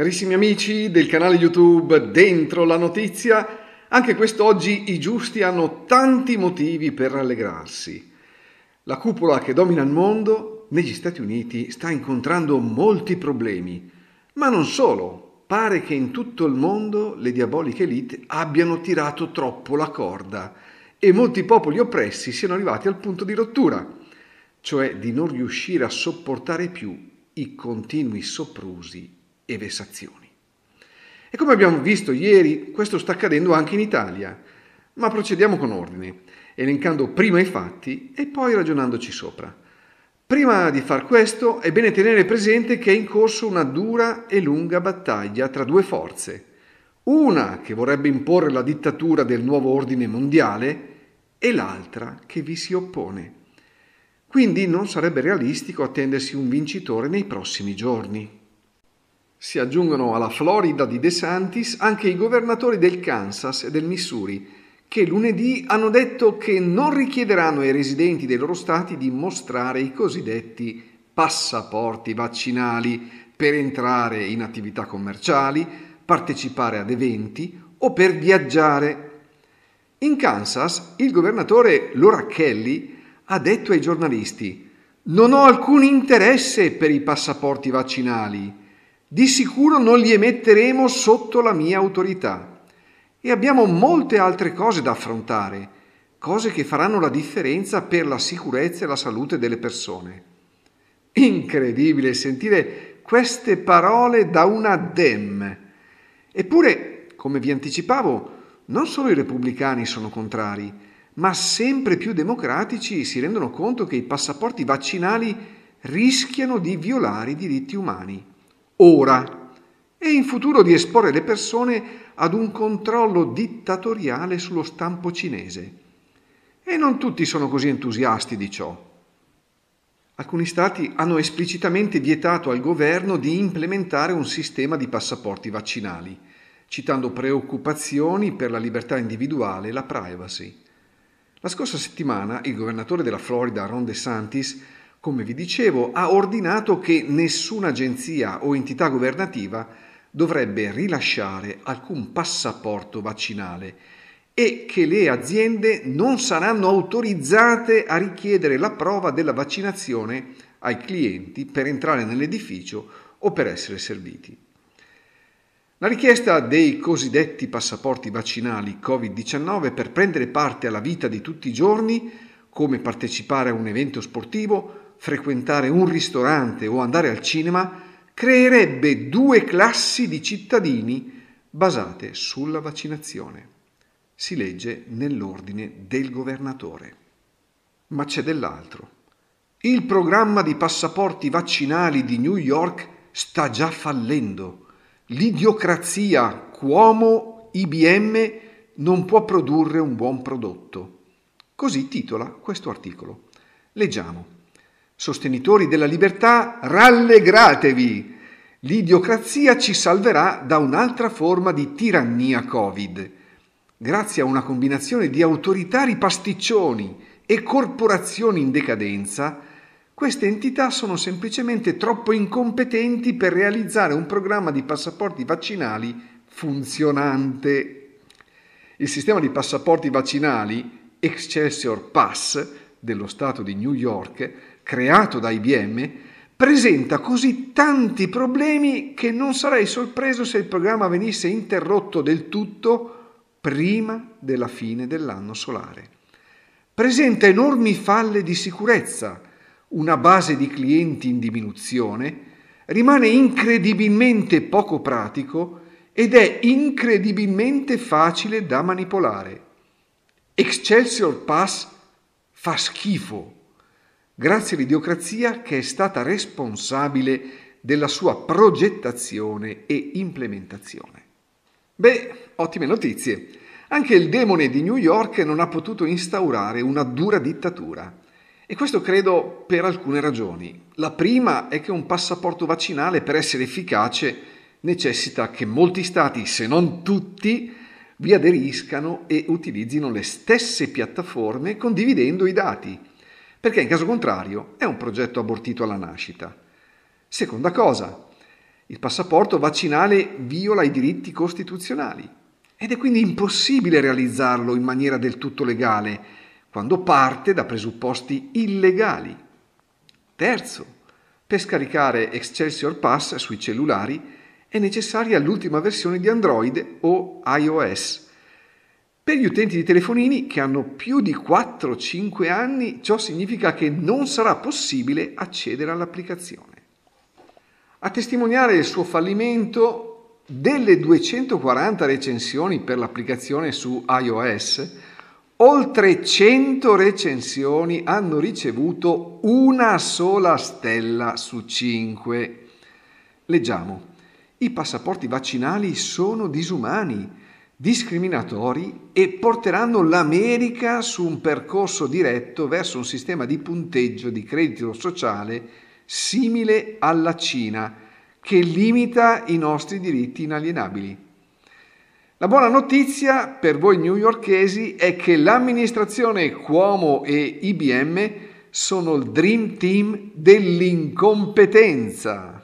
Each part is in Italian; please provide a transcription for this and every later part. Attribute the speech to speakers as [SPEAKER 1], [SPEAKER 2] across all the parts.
[SPEAKER 1] Carissimi amici del canale YouTube Dentro la Notizia, anche quest'oggi i giusti hanno tanti motivi per rallegrarsi. La cupola che domina il mondo negli Stati Uniti sta incontrando molti problemi, ma non solo. Pare che in tutto il mondo le diaboliche elite abbiano tirato troppo la corda e molti popoli oppressi siano arrivati al punto di rottura, cioè di non riuscire a sopportare più i continui soprusi e vessazioni. E come abbiamo visto ieri, questo sta accadendo anche in Italia, ma procediamo con ordine, elencando prima i fatti e poi ragionandoci sopra. Prima di far questo è bene tenere presente che è in corso una dura e lunga battaglia tra due forze. Una che vorrebbe imporre la dittatura del nuovo ordine mondiale e l'altra che vi si oppone. Quindi non sarebbe realistico attendersi un vincitore nei prossimi giorni. Si aggiungono alla Florida di De Santis anche i governatori del Kansas e del Missouri, che lunedì hanno detto che non richiederanno ai residenti dei loro stati di mostrare i cosiddetti passaporti vaccinali per entrare in attività commerciali, partecipare ad eventi o per viaggiare. In Kansas il governatore Laura Kelly ha detto ai giornalisti non ho alcun interesse per i passaporti vaccinali. Di sicuro non li emetteremo sotto la mia autorità. E abbiamo molte altre cose da affrontare, cose che faranno la differenza per la sicurezza e la salute delle persone. Incredibile sentire queste parole da una Dem. Eppure, come vi anticipavo, non solo i repubblicani sono contrari, ma sempre più democratici si rendono conto che i passaporti vaccinali rischiano di violare i diritti umani ora e in futuro di esporre le persone ad un controllo dittatoriale sullo stampo cinese. E non tutti sono così entusiasti di ciò. Alcuni stati hanno esplicitamente vietato al governo di implementare un sistema di passaporti vaccinali, citando preoccupazioni per la libertà individuale e la privacy. La scorsa settimana il governatore della Florida, Ron DeSantis, come vi dicevo, ha ordinato che nessuna agenzia o entità governativa dovrebbe rilasciare alcun passaporto vaccinale e che le aziende non saranno autorizzate a richiedere la prova della vaccinazione ai clienti per entrare nell'edificio o per essere serviti. La richiesta dei cosiddetti passaporti vaccinali Covid-19 per prendere parte alla vita di tutti i giorni, come partecipare a un evento sportivo, frequentare un ristorante o andare al cinema creerebbe due classi di cittadini basate sulla vaccinazione. Si legge nell'ordine del governatore. Ma c'è dell'altro. Il programma di passaporti vaccinali di New York sta già fallendo. L'idiocrazia Cuomo IBM non può produrre un buon prodotto. Così titola questo articolo. Leggiamo. Sostenitori della libertà, rallegratevi! L'idiocrazia ci salverà da un'altra forma di tirannia Covid, grazie a una combinazione di autoritari pasticcioni e corporazioni in decadenza. Queste entità sono semplicemente troppo incompetenti per realizzare un programma di passaporti vaccinali funzionante. Il sistema di passaporti vaccinali Excelsior Pass dello Stato di New York creato da IBM, presenta così tanti problemi che non sarei sorpreso se il programma venisse interrotto del tutto prima della fine dell'anno solare. Presenta enormi falle di sicurezza, una base di clienti in diminuzione, rimane incredibilmente poco pratico ed è incredibilmente facile da manipolare. Excelsior Pass fa schifo grazie all'idiocrazia che è stata responsabile della sua progettazione e implementazione. Beh, ottime notizie. Anche il demone di New York non ha potuto instaurare una dura dittatura. E questo credo per alcune ragioni. La prima è che un passaporto vaccinale per essere efficace necessita che molti stati, se non tutti, vi aderiscano e utilizzino le stesse piattaforme condividendo i dati perché in caso contrario è un progetto abortito alla nascita. Seconda cosa, il passaporto vaccinale viola i diritti costituzionali ed è quindi impossibile realizzarlo in maniera del tutto legale quando parte da presupposti illegali. Terzo, per scaricare Excelsior Pass sui cellulari è necessaria l'ultima versione di Android o iOS per gli utenti di telefonini che hanno più di 4-5 anni, ciò significa che non sarà possibile accedere all'applicazione. A testimoniare il suo fallimento, delle 240 recensioni per l'applicazione su iOS, oltre 100 recensioni hanno ricevuto una sola stella su 5. Leggiamo. I passaporti vaccinali sono disumani discriminatori e porteranno l'America su un percorso diretto verso un sistema di punteggio di credito sociale simile alla Cina, che limita i nostri diritti inalienabili. La buona notizia per voi newyorkesi è che l'amministrazione Cuomo e IBM sono il dream team dell'incompetenza.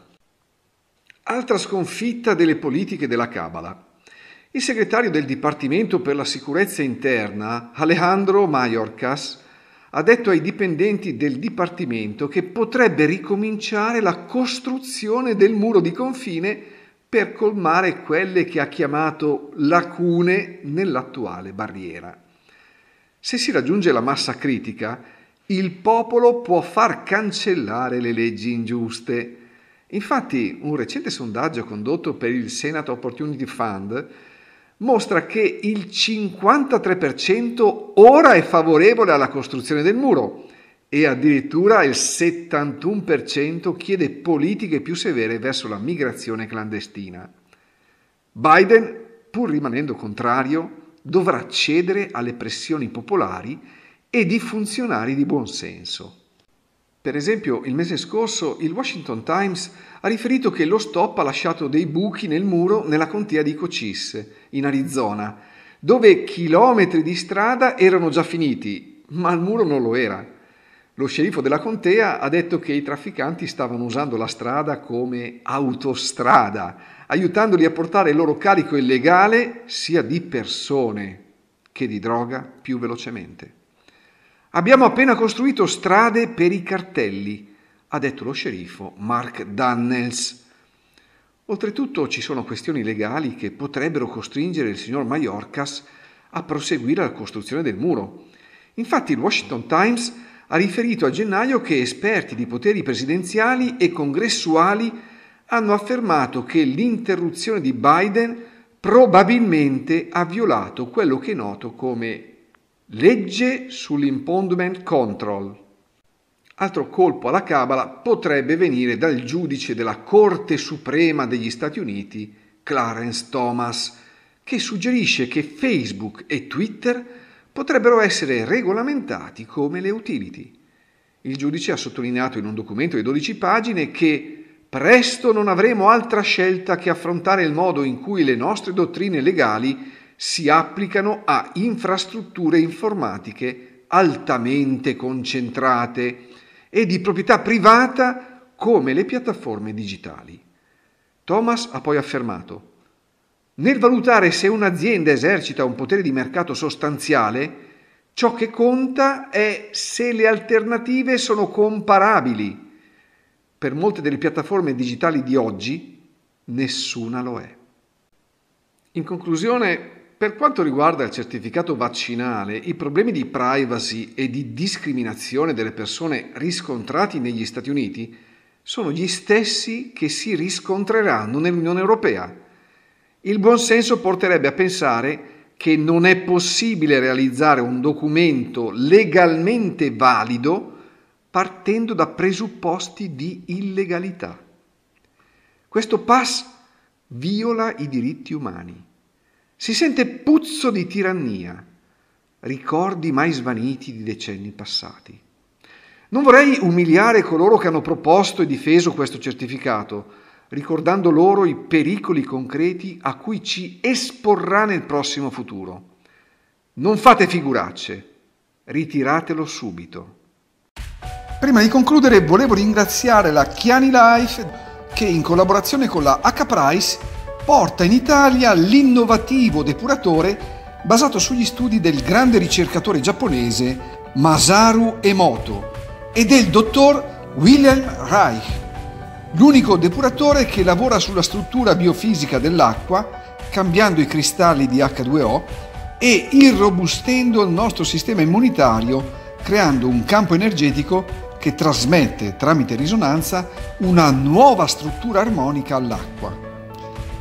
[SPEAKER 1] Altra sconfitta delle politiche della Cabala. Il segretario del Dipartimento per la Sicurezza Interna, Alejandro Mayorkas, ha detto ai dipendenti del Dipartimento che potrebbe ricominciare la costruzione del muro di confine per colmare quelle che ha chiamato lacune nell'attuale barriera. Se si raggiunge la massa critica, il popolo può far cancellare le leggi ingiuste. Infatti, un recente sondaggio condotto per il Senate Opportunity Fund mostra che il 53% ora è favorevole alla costruzione del muro e addirittura il 71% chiede politiche più severe verso la migrazione clandestina. Biden, pur rimanendo contrario, dovrà cedere alle pressioni popolari e di funzionari di buonsenso. Per esempio, il mese scorso il Washington Times ha riferito che lo stop ha lasciato dei buchi nel muro nella contea di Cochise, in Arizona, dove chilometri di strada erano già finiti, ma il muro non lo era. Lo sceriffo della contea ha detto che i trafficanti stavano usando la strada come autostrada, aiutandoli a portare il loro carico illegale sia di persone che di droga più velocemente. Abbiamo appena costruito strade per i cartelli, ha detto lo sceriffo Mark Dunnels. Oltretutto ci sono questioni legali che potrebbero costringere il signor Maiorcas a proseguire la costruzione del muro. Infatti il Washington Times ha riferito a gennaio che esperti di poteri presidenziali e congressuali hanno affermato che l'interruzione di Biden probabilmente ha violato quello che è noto come Legge sull'impoundment control. Altro colpo alla cabala potrebbe venire dal giudice della Corte Suprema degli Stati Uniti, Clarence Thomas, che suggerisce che Facebook e Twitter potrebbero essere regolamentati come le utility. Il giudice ha sottolineato in un documento di 12 pagine che presto non avremo altra scelta che affrontare il modo in cui le nostre dottrine legali si applicano a infrastrutture informatiche altamente concentrate e di proprietà privata come le piattaforme digitali. Thomas ha poi affermato, nel valutare se un'azienda esercita un potere di mercato sostanziale, ciò che conta è se le alternative sono comparabili. Per molte delle piattaforme digitali di oggi, nessuna lo è. In conclusione, per quanto riguarda il certificato vaccinale, i problemi di privacy e di discriminazione delle persone riscontrati negli Stati Uniti sono gli stessi che si riscontreranno nell'Unione Europea. Il buonsenso porterebbe a pensare che non è possibile realizzare un documento legalmente valido partendo da presupposti di illegalità. Questo pass viola i diritti umani si sente puzzo di tirannia, ricordi mai svaniti di decenni passati. Non vorrei umiliare coloro che hanno proposto e difeso questo certificato, ricordando loro i pericoli concreti a cui ci esporrà nel prossimo futuro. Non fate figuracce, ritiratelo subito. Prima di concludere volevo ringraziare la Chiani Life che in collaborazione con la H Price porta in Italia l'innovativo depuratore basato sugli studi del grande ricercatore giapponese Masaru Emoto e del dottor Wilhelm Reich, l'unico depuratore che lavora sulla struttura biofisica dell'acqua, cambiando i cristalli di H2O e irrobustendo il nostro sistema immunitario, creando un campo energetico che trasmette tramite risonanza una nuova struttura armonica all'acqua.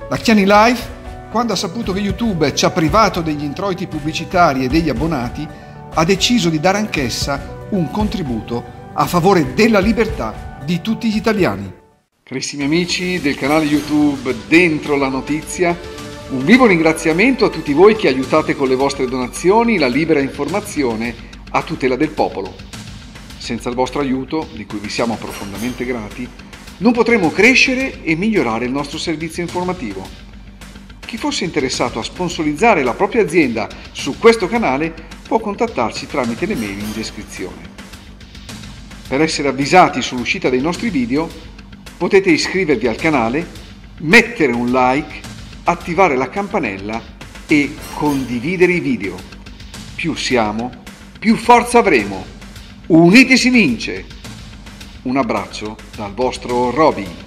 [SPEAKER 1] La Chiani Life, quando ha saputo che YouTube ci ha privato degli introiti pubblicitari e degli abbonati, ha deciso di dare anch'essa un contributo a favore della libertà di tutti gli italiani. Carissimi amici del canale YouTube Dentro la Notizia, un vivo ringraziamento a tutti voi che aiutate con le vostre donazioni la libera informazione a tutela del popolo. Senza il vostro aiuto, di cui vi siamo profondamente grati, non potremo crescere e migliorare il nostro servizio informativo. Chi fosse interessato a sponsorizzare la propria azienda su questo canale può contattarci tramite le mail in descrizione. Per essere avvisati sull'uscita dei nostri video potete iscrivervi al canale, mettere un like, attivare la campanella e condividere i video. Più siamo, più forza avremo. Uniti si vince! Un abbraccio dal vostro Robin.